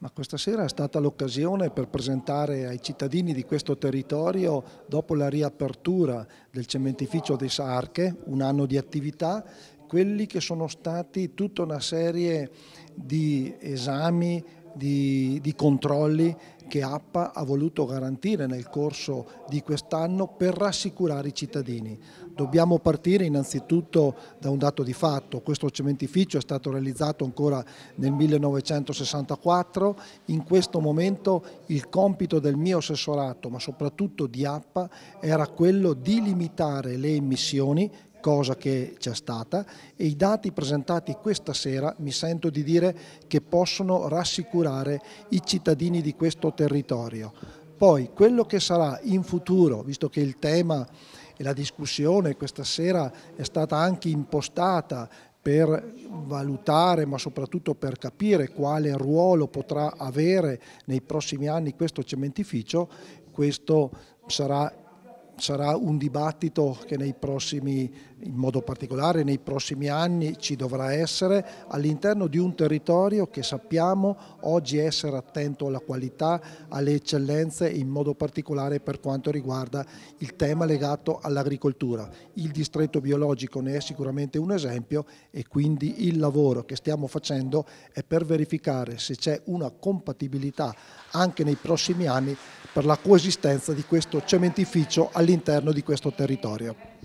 Ma questa sera è stata l'occasione per presentare ai cittadini di questo territorio, dopo la riapertura del cementificio di Sarche, un anno di attività, quelli che sono stati tutta una serie di esami, di, di controlli che APPA ha voluto garantire nel corso di quest'anno per rassicurare i cittadini. Dobbiamo partire innanzitutto da un dato di fatto, questo cementificio è stato realizzato ancora nel 1964, in questo momento il compito del mio assessorato ma soprattutto di APPA era quello di limitare le emissioni cosa che c'è stata e i dati presentati questa sera mi sento di dire che possono rassicurare i cittadini di questo territorio. Poi quello che sarà in futuro, visto che il tema e la discussione questa sera è stata anche impostata per valutare ma soprattutto per capire quale ruolo potrà avere nei prossimi anni questo cementificio, questo sarà sarà un dibattito che nei prossimi, in modo particolare nei prossimi anni ci dovrà essere all'interno di un territorio che sappiamo oggi essere attento alla qualità, alle eccellenze in modo particolare per quanto riguarda il tema legato all'agricoltura. Il distretto biologico ne è sicuramente un esempio e quindi il lavoro che stiamo facendo è per verificare se c'è una compatibilità anche nei prossimi anni per la coesistenza di questo cementificio all'interno di questo territorio.